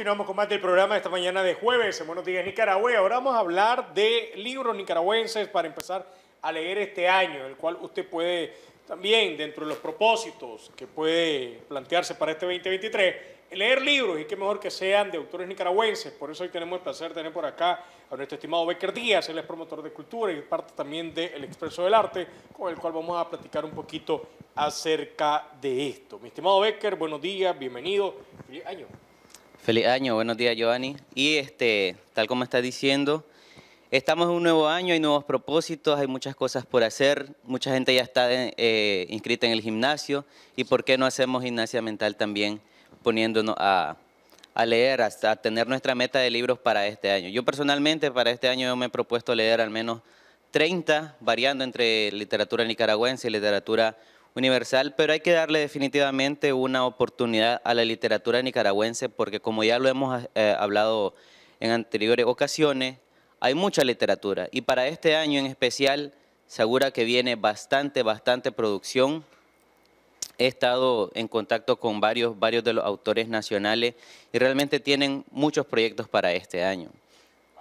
Continuamos con más del programa de esta mañana de jueves en Buenos Días Nicaragüe. Ahora vamos a hablar de libros nicaragüenses para empezar a leer este año, el cual usted puede también, dentro de los propósitos que puede plantearse para este 2023, leer libros y qué mejor que sean de autores nicaragüenses. Por eso hoy tenemos el placer de tener por acá a nuestro estimado Becker Díaz, él es promotor de cultura y es parte también del Expreso del Arte, con el cual vamos a platicar un poquito acerca de esto. Mi estimado Becker, buenos días, bienvenido, feliz año. Feliz año, buenos días Giovanni. Y este, tal como está diciendo, estamos en un nuevo año, hay nuevos propósitos, hay muchas cosas por hacer, mucha gente ya está eh, inscrita en el gimnasio y por qué no hacemos gimnasia mental también poniéndonos a, leer, hasta tener nuestra meta de libros para este año. Yo personalmente para este año me he propuesto leer al menos 30, variando entre literatura nicaragüense y literatura universal, pero hay que darle definitivamente una oportunidad a la literatura nicaragüense porque como ya lo hemos eh, hablado en anteriores ocasiones, hay mucha literatura y para este año en especial segura que viene bastante, bastante producción. He estado en contacto con varios, varios de los autores nacionales y realmente tienen muchos proyectos para este año.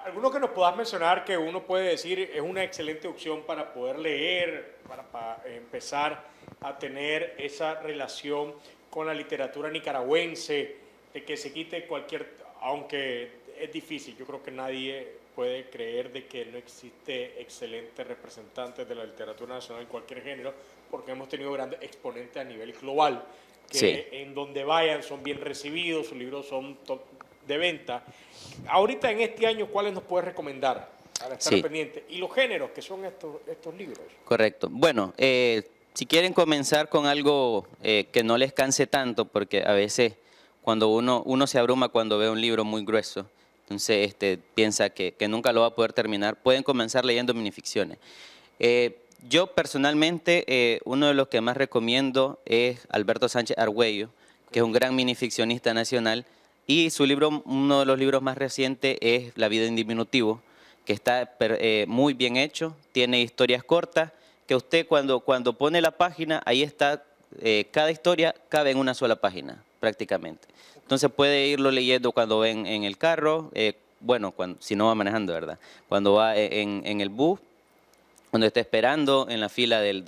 ¿Alguno que nos puedas mencionar que uno puede decir es una excelente opción para poder leer, para, eh, empezar a tener esa relación con la literatura nicaragüense, de que se quite cualquier, aunque es difícil, yo creo que nadie puede creer de que no existe excelentes representantes de la literatura nacional en cualquier género, porque hemos tenido grandes exponentes a nivel global, que en donde vayan son bien recibidos, sus libros son de venta. Ahorita en este año, ¿cuáles nos puedes recomendar? Para estar pendiente. Y los géneros que son estos, libros. Correcto. Bueno, eh, si quieren comenzar con algo eh, que no les canse tanto, porque a veces cuando uno, uno se abruma cuando ve un libro muy grueso, entonces este, piensa que, nunca lo va a poder terminar, pueden comenzar leyendo minificciones. Eh, yo personalmente, uno de los que más recomiendo es Alberto Sánchez Argüello, que es un gran minificcionista nacional, y su libro, uno de los libros más recientes es La vida en diminutivo, que está eh, muy bien hecho, tiene historias cortas, que usted cuando, cuando pone la página, ahí está, eh, cada historia cabe en una sola página, prácticamente. Entonces puede irlo leyendo cuando ven en el carro, eh, bueno, cuando, si no va manejando, ¿verdad? Cuando va e, en, el bus, cuando está esperando en la fila del,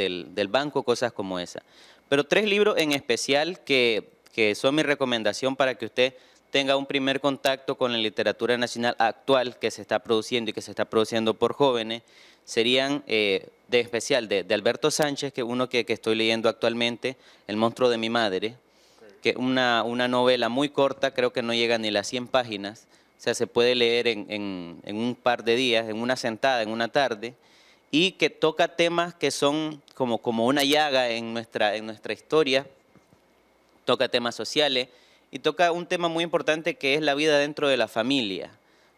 banco, cosas como esa. Pero tres libros en especial que, que son mi recomendación para que usted tenga un primer contacto con la literatura nacional actual que se está produciendo y que se está produciendo por jóvenes, serían eh, de especial de, Alberto Sánchez, que uno que, estoy leyendo actualmente, El monstruo de mi madre, que una, una novela muy corta, creo que no llega ni las 100 páginas, o sea, se puede leer en, en, en un par de días, en una sentada, en una tarde, y que toca temas que son como, como una llaga en nuestra, en nuestra historia, toca temas sociales, y toca un tema muy importante que es la vida dentro de la familia,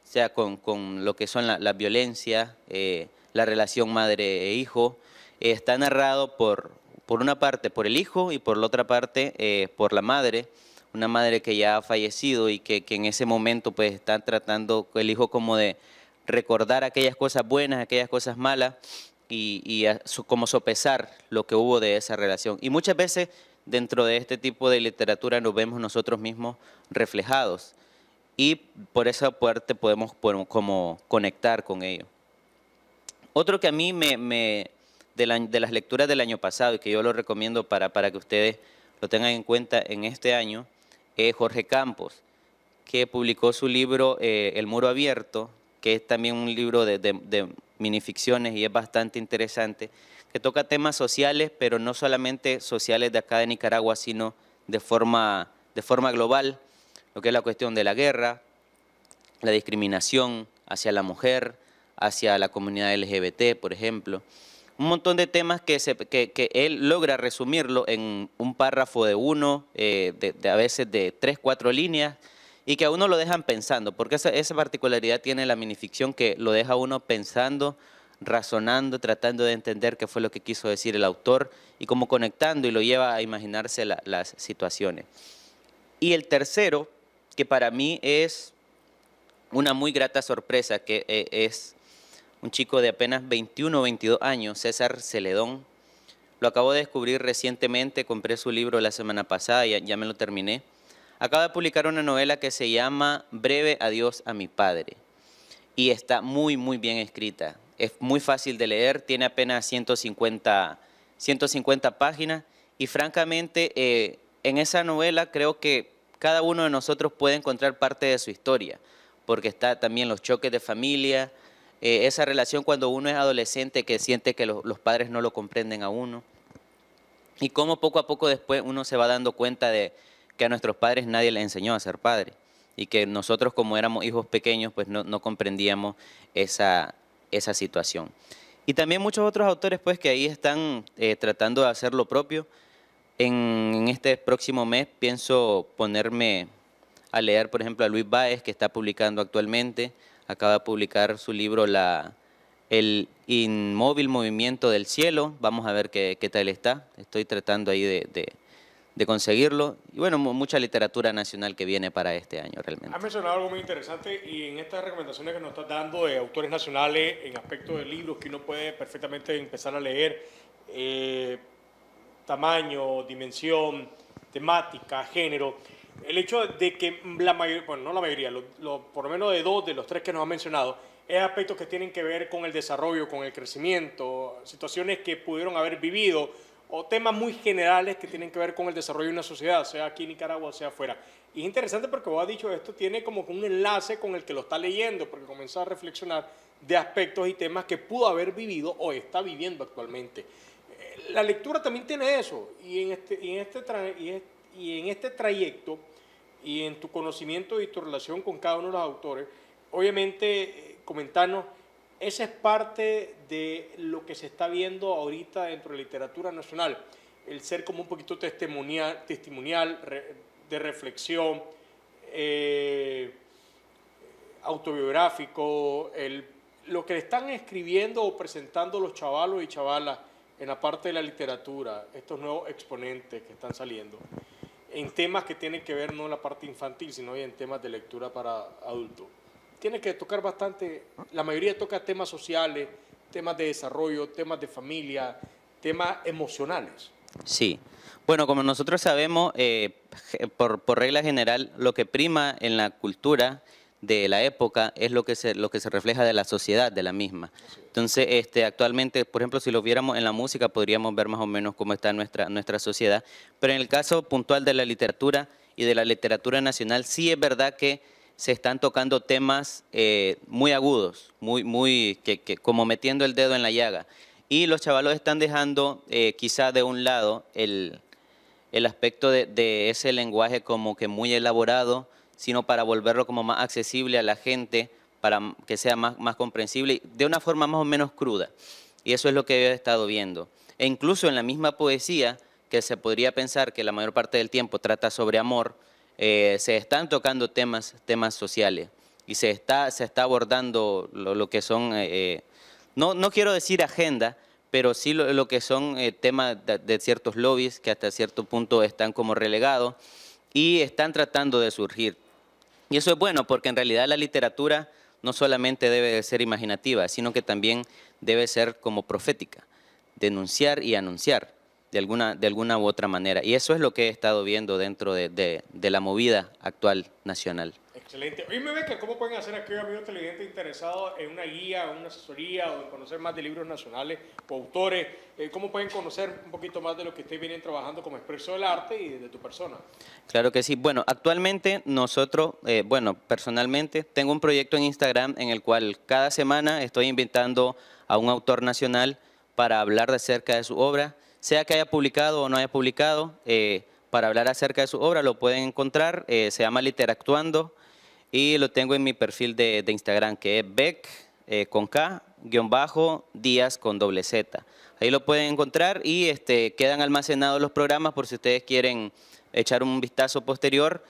o sea, con, lo que son las la violencia eh, la relación madre e hijo. Eh, está narrado por, por una parte por el hijo y por la otra parte eh, por la madre, una madre que ya ha fallecido y que, en ese momento pues está tratando el hijo como de recordar aquellas cosas buenas, aquellas cosas malas y, como sopesar lo que hubo de esa relación. Y muchas veces dentro de este tipo de literatura nos vemos nosotros mismos reflejados y por esa parte podemos, como conectar con ello. Otro que a mí me, de, las lecturas del año pasado y que yo lo recomiendo para, que ustedes lo tengan en cuenta en este año es Jorge Campos, que publicó su libro eh, El muro abierto, que es también un libro de minificciones y es bastante interesante que toca temas sociales, pero no solamente sociales de acá de Nicaragua, sino de forma, de forma global, lo que es la cuestión de la guerra, la discriminación hacia la mujer, hacia la comunidad LGBT, por ejemplo. Un montón de temas que, él logra resumirlo en un párrafo de uno, eh, de, a veces de tres, cuatro líneas, y que a uno lo dejan pensando, porque esa, esa particularidad tiene la minificción que lo deja uno pensando razonando, tratando de entender qué fue lo que quiso decir el autor y cómo conectando y lo lleva a imaginarse las situaciones. Y el tercero, que para mí es una muy grata sorpresa, que eh, es un chico de apenas 21 o 22 años, César Celedón. Lo acabo de descubrir recientemente, compré su libro la semana pasada, y ya me lo terminé. Acaba de publicar una novela que se llama Breve Adiós a mi padre y está muy, muy bien escrita es muy fácil de leer, tiene apenas 150, 150 páginas y francamente eh, en esa novela creo que cada uno de nosotros puede encontrar parte de su historia, porque está también los choques de familia, eh, esa relación cuando uno es adolescente que siente que los padres no lo comprenden a uno y cómo poco a poco después uno se va dando cuenta de que a nuestros padres nadie les enseñó a ser padre y que nosotros como éramos hijos pequeños pues no, no comprendíamos esa, esa situación. Y también muchos otros autores pues que ahí están eh, tratando de hacer lo propio. En, este próximo mes pienso ponerme a leer, por ejemplo, a Luis Baez, que está publicando actualmente, acaba de publicar su libro la, El inmóvil movimiento del cielo, vamos a ver qué, tal está, estoy tratando ahí de de conseguirlo. Y bueno, mucha literatura nacional que viene para este año realmente. Has mencionado algo muy interesante y en estas recomendaciones que nos está dando de autores nacionales en aspecto de libros que uno puede perfectamente empezar a leer, eh, tamaño, dimensión, temática, género. El hecho de que la mayoría, bueno, no la mayoría, por lo menos de dos de los tres que nos ha mencionado, es aspectos que tienen que ver con el desarrollo, con el crecimiento, situaciones que pudieron haber vivido, o temas muy generales que tienen que ver con el desarrollo de una sociedad, sea aquí en Nicaragua, sea afuera. Y es interesante porque vos has dicho esto, tiene como un enlace con el que lo está leyendo, porque comienza a reflexionar de aspectos y temas que pudo haber vivido o está viviendo actualmente. La lectura también tiene eso, y en este, en este, y en este trayecto, y en tu conocimiento y tu relación con cada uno de los autores, obviamente, eh, comentarnos esa es parte de lo que se está viendo ahorita dentro de la literatura nacional, el ser como un poquito testimonial, testimonial de reflexión, eh, autobiográfico, lo que están escribiendo o presentando los chavalos y chavalas en la parte de la literatura, estos nuevos exponentes que están saliendo, en temas que tienen que ver no en la parte infantil, sino en temas de lectura para adultos tiene que tocar bastante, la mayoría toca temas sociales, temas de desarrollo, temas de familia, temas emocionales. Sí. Bueno, como nosotros sabemos, eh, por, regla general, lo que prima en la cultura de la época es lo que se, lo que se refleja de la sociedad de la misma. Entonces, este, actualmente, por ejemplo, si lo viéramos en la música, podríamos ver más o menos cómo está nuestra, nuestra sociedad. Pero en el caso puntual de la literatura y de la literatura nacional, sí es verdad que se están tocando temas eh, muy agudos, muy, muy, que, como metiendo el dedo en la llaga. Y los chavalos están dejando eh, quizá de un lado el, el aspecto de, ese lenguaje como que muy elaborado, sino para volverlo como más accesible a la gente, para que sea más, más comprensible, de una forma más o menos cruda. Y eso es lo que he estado viendo. E incluso en la misma poesía, que se podría pensar que la mayor parte del tiempo trata sobre amor, eh, se están tocando temas, temas sociales y se está, se está abordando lo, que son, eh, eh, no, quiero decir agenda, pero sí lo, que son temas de, ciertos lobbies que hasta cierto punto están como relegados y están tratando de surgir. Y eso es bueno porque en realidad la literatura no solamente debe ser imaginativa, sino que también debe ser como profética, denunciar y anunciar de alguna, de alguna u otra manera. Y eso es lo que he estado viendo dentro de, de, la movida actual nacional. Excelente. ve que ¿cómo pueden hacer aquí amigo televidente interesado en una guía, una asesoría o en conocer más de libros nacionales o autores? Eh, ¿Cómo pueden conocer un poquito más de lo que ustedes vienen trabajando como expreso del arte y de tu persona? Claro que sí. Bueno, actualmente nosotros, eh, bueno, personalmente tengo un proyecto en Instagram en el cual cada semana estoy invitando a un autor nacional para hablar de cerca de su obra sea que haya publicado o no haya publicado, eh, para hablar acerca de su obra lo pueden encontrar, eh, se llama Literactuando y lo tengo en mi perfil de, Instagram que es Beck eh, con K, guión bajo, Díaz con doble Z. Ahí lo pueden encontrar y este, quedan almacenados los programas por si ustedes quieren echar un vistazo posterior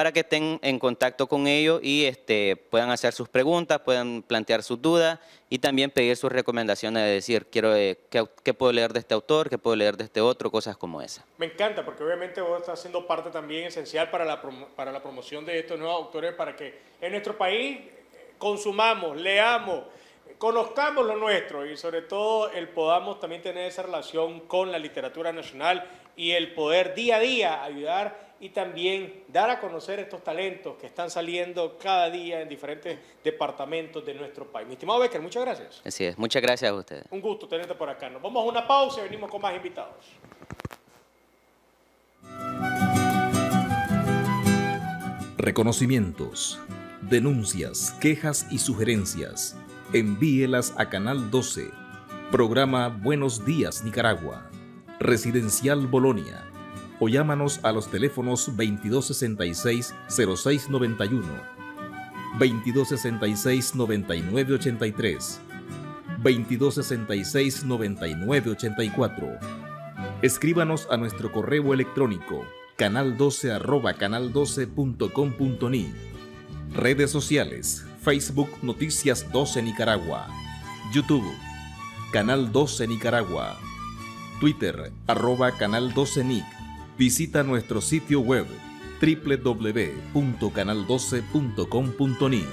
para que estén en contacto con ellos y este, puedan hacer sus preguntas, puedan plantear sus dudas y también pedir sus recomendaciones de decir, quiero eh, ¿qué, puedo leer de este autor, qué puedo leer de este otro, cosas como esa. Me encanta, porque obviamente vos estás siendo parte también esencial para la, para la promoción de estos nuevos autores, para que en nuestro país eh, consumamos, leamos, conozcamos lo nuestro y sobre todo el podamos también tener esa relación con la literatura nacional y el poder día a día ayudar y también dar a conocer estos talentos que están saliendo cada día en diferentes departamentos de nuestro país. Mi estimado Becker, muchas gracias. Así es, muchas gracias a ustedes. Un gusto tenerte por acá. Nos vamos a una pausa y venimos con más invitados. Reconocimientos, denuncias, quejas y sugerencias. Envíelas a Canal 12, programa Buenos Días Nicaragua, Residencial Bolonia o llámanos a los teléfonos 2266-0691, 2266-9983, 2266-9984. Escríbanos a nuestro correo electrónico canal12 arroba canal12.com.ni. Redes sociales, Facebook Noticias 12 Nicaragua, YouTube, Canal 12 Nicaragua, Twitter arroba canal 12 Nic visita nuestro sitio web www.canal12.com.ni